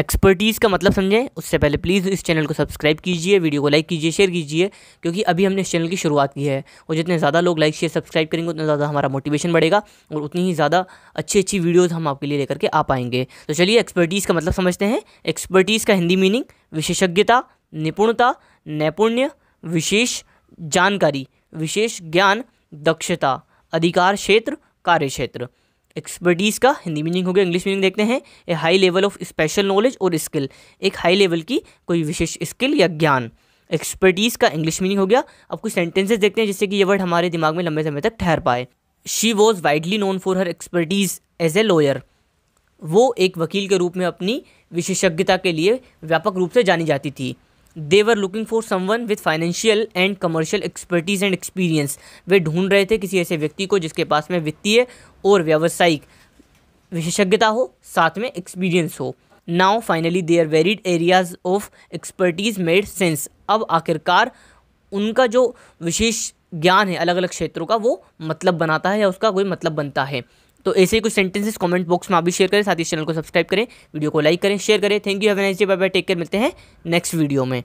expertise का मतलब समझें उससे पहले प्लीज़ इस चैनल को सब्सक्राइब कीजिए वीडियो को लाइक कीजिए शेयर कीजिए क्योंकि अभी हमने इस चैनल की शुरुआत की है और जितने ज़्यादा लोग लाइक शेयर सब्सक्राइब करेंगे उतना ज़्यादा हमारा मोटिवेशन बढ़ेगा और उतनी ही ज़्यादा अच्छी अच्छी वीडियोज़ हम आपके लिए लेकर के आ पाएंगे तो चलिए एक्सपर्टीज़ का मतलब समझते हैं एक्सपर्टीज़ का हिंदी मीनिंग विशेषज्ञता निपुणता नैपुण्य विशेष जानकारी विशेष ज्ञान दक्षता अधिकार क्षेत्र कार्य क्षेत्र एक्सपर्टीज़ का हिंदी मीनिंग हो गया इंग्लिश मीनिंग देखते हैं a high level of special knowledge और स्किल एक हाई लेवल की कोई विशेष स्किल या ज्ञान एक्सपर्टीज़ का इंग्लिश मीनिंग हो गया अब कुछ सेंटेंसेज देखते हैं जिससे कि ये वर्ड हमारे दिमाग में लंबे समय तक ठहर पाए she was widely known for her expertise as a lawyer वो एक वकील के रूप में अपनी विशेषज्ञता के लिए व्यापक रूप से जानी जाती थी they were looking for someone with financial and commercial expertise and experience वे ढूंढ रहे थे किसी ऐसे व्यक्ति को जिसके पास में वित्तीय और व्यावसायिक विशेषज्ञता हो साथ में एक्सपीरियंस हो now finally they are varied areas of expertise made sense अब आखिरकार उनका जो विशेष ज्ञान है अलग अलग क्षेत्रों का वो मतलब बनाता है या उसका कोई मतलब बनता है तो ऐसे ही कुछ सेंटेंसेस कमेंट बॉक्स में आप भी शेयर करें साथ ही चैनल को सब्सक्राइब करें वीडियो को लाइक करें शेयर करें thank you have nice day bye bye take care मिलते हैं नेक्स्ट वीडियो में